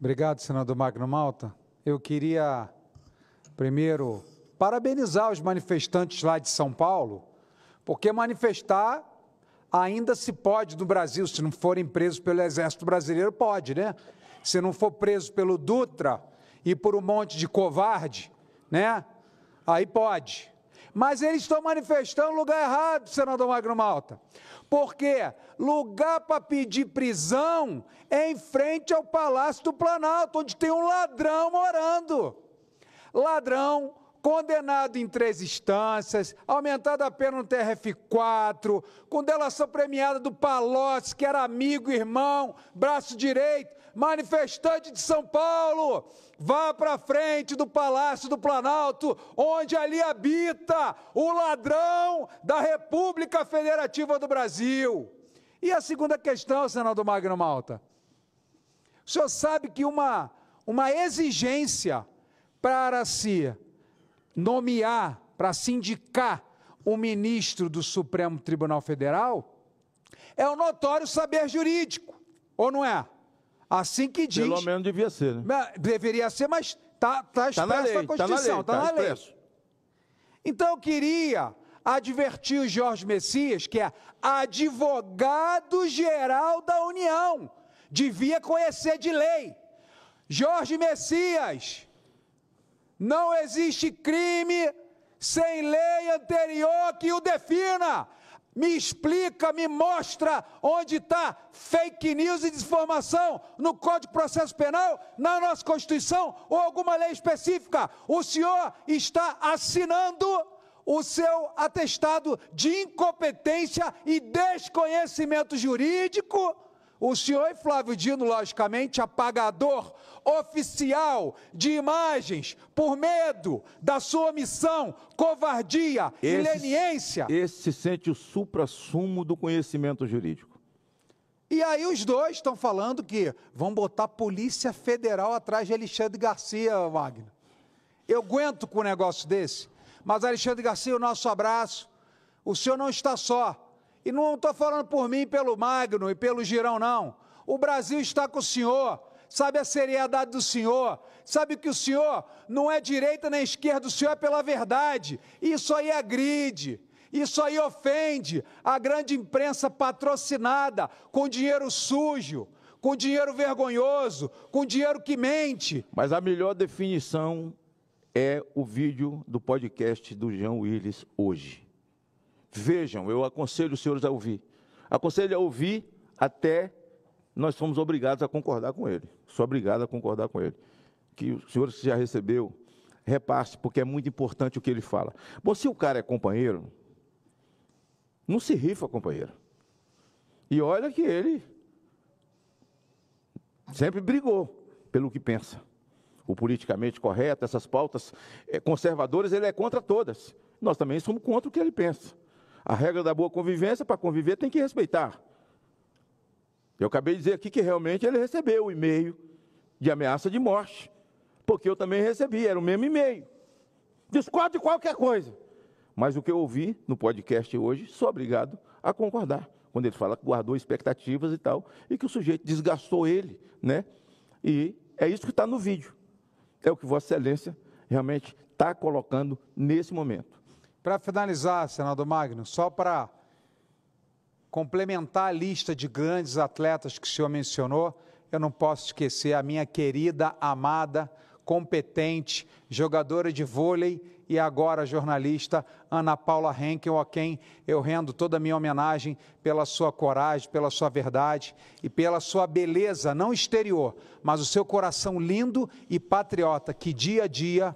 Obrigado, senador Magno Malta. Eu queria, primeiro, parabenizar os manifestantes lá de São Paulo, porque manifestar ainda se pode no Brasil, se não forem presos pelo Exército Brasileiro, pode, né? Se não for preso pelo Dutra e por um monte de covarde, né? Aí pode. Mas eles estão manifestando o lugar errado, senador Magno Malta. Porque lugar para pedir prisão é em frente ao Palácio do Planalto, onde tem um ladrão morando. Ladrão, condenado em três instâncias, aumentada a pena no TRF4, com delação premiada do Palocci, que era amigo, irmão, braço direito, manifestante de São Paulo, vá para frente do Palácio do Planalto, onde ali habita o ladrão da República Federativa do Brasil. E a segunda questão, senador Magno Malta, o senhor sabe que uma, uma exigência para si nomear, para sindicar um ministro do Supremo Tribunal Federal, é um notório saber jurídico, ou não é? Assim que diz. Pelo menos devia ser, né? Deveria ser, mas está tá, tá, tá expresso tá, tá na, lei, na Constituição, está na lei. Tá na lei. Então eu queria advertir o Jorge Messias, que é advogado-geral da União, devia conhecer de lei. Jorge Messias, não existe crime sem lei anterior que o defina. Me explica, me mostra onde está fake news e desinformação no Código de Processo Penal, na nossa Constituição ou alguma lei específica. O senhor está assinando o seu atestado de incompetência e desconhecimento jurídico o senhor Flávio Dino, logicamente, apagador oficial de imagens por medo da sua missão, covardia, esse, ileniência. Esse se sente o supra-sumo do conhecimento jurídico. E aí os dois estão falando que vão botar a Polícia Federal atrás de Alexandre Garcia, Wagner. Eu aguento com um negócio desse, mas Alexandre Garcia, o nosso abraço. O senhor não está só e não estou falando por mim, pelo Magno e pelo Girão, não. O Brasil está com o senhor, sabe a seriedade do senhor, sabe que o senhor não é direita nem esquerda, o senhor é pela verdade. Isso aí agride. Isso aí ofende a grande imprensa patrocinada com dinheiro sujo, com dinheiro vergonhoso, com dinheiro que mente. Mas a melhor definição é o vídeo do podcast do Jean Willis hoje. Vejam, eu aconselho os senhores a ouvir. Aconselho a ouvir até nós fomos obrigados a concordar com ele. Sou obrigado a concordar com ele. Que os senhores que já recebeu, repasse, porque é muito importante o que ele fala. Bom, se o cara é companheiro, não se rifa, companheiro. E olha que ele sempre brigou pelo que pensa. O politicamente correto, essas pautas eh, conservadoras, ele é contra todas. Nós também somos contra o que ele pensa. A regra da boa convivência, para conviver, tem que respeitar. Eu acabei de dizer aqui que realmente ele recebeu o e-mail de ameaça de morte, porque eu também recebi, era o mesmo e-mail. Discordo de qualquer coisa. Mas o que eu ouvi no podcast hoje, sou obrigado a concordar. Quando ele fala que guardou expectativas e tal, e que o sujeito desgastou ele, né? E é isso que está no vídeo. É o que Vossa Excelência realmente está colocando nesse momento. Para finalizar, senador Magno, só para complementar a lista de grandes atletas que o senhor mencionou, eu não posso esquecer a minha querida, amada, competente, jogadora de vôlei e agora jornalista Ana Paula Henkel, a quem eu rendo toda a minha homenagem pela sua coragem, pela sua verdade e pela sua beleza, não exterior, mas o seu coração lindo e patriota, que dia a dia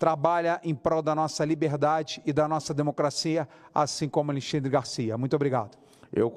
trabalha em prol da nossa liberdade e da nossa democracia, assim como Alexandre Garcia. Muito obrigado. Eu